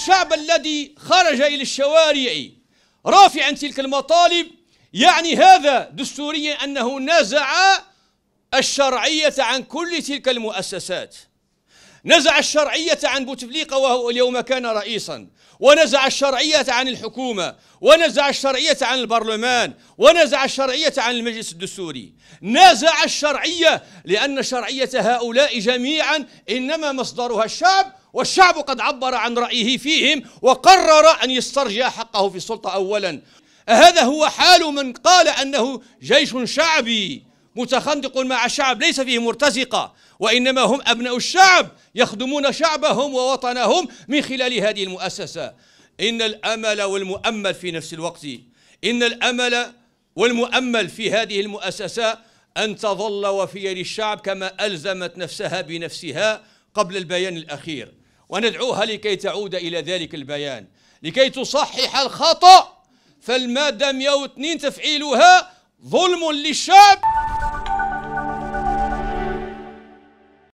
الشعب الذي خرج إلى الشوارع رافعا تلك المطالب يعني هذا دستوريا أنه نزع الشرعية عن كل تلك المؤسسات نزع الشرعية عن بوتفليقة وهو اليوم كان رئيسا ونزع الشرعية عن الحكومة ونزع الشرعية عن البرلمان ونزع الشرعية عن المجلس الدستوري نزع الشرعية لأن شرعية هؤلاء جميعا إنما مصدرها الشعب والشعب قد عبر عن رأيه فيهم وقرر أن يسترجع حقه في السلطة أولا هذا هو حال من قال أنه جيش شعبي متخندق مع الشعب ليس فيه مرتزقة وإنما هم أبناء الشعب يخدمون شعبهم ووطنهم من خلال هذه المؤسسة إن الأمل والمؤمل في نفس الوقت إن الأمل والمؤمل في هذه المؤسسة أن تظل وفية للشعب كما ألزمت نفسها بنفسها قبل البيان الأخير وندعوها لكي تعود إلى ذلك البيان لكي تصحح الخطأ فالمادة 102 تفعيلها ظلم للشعب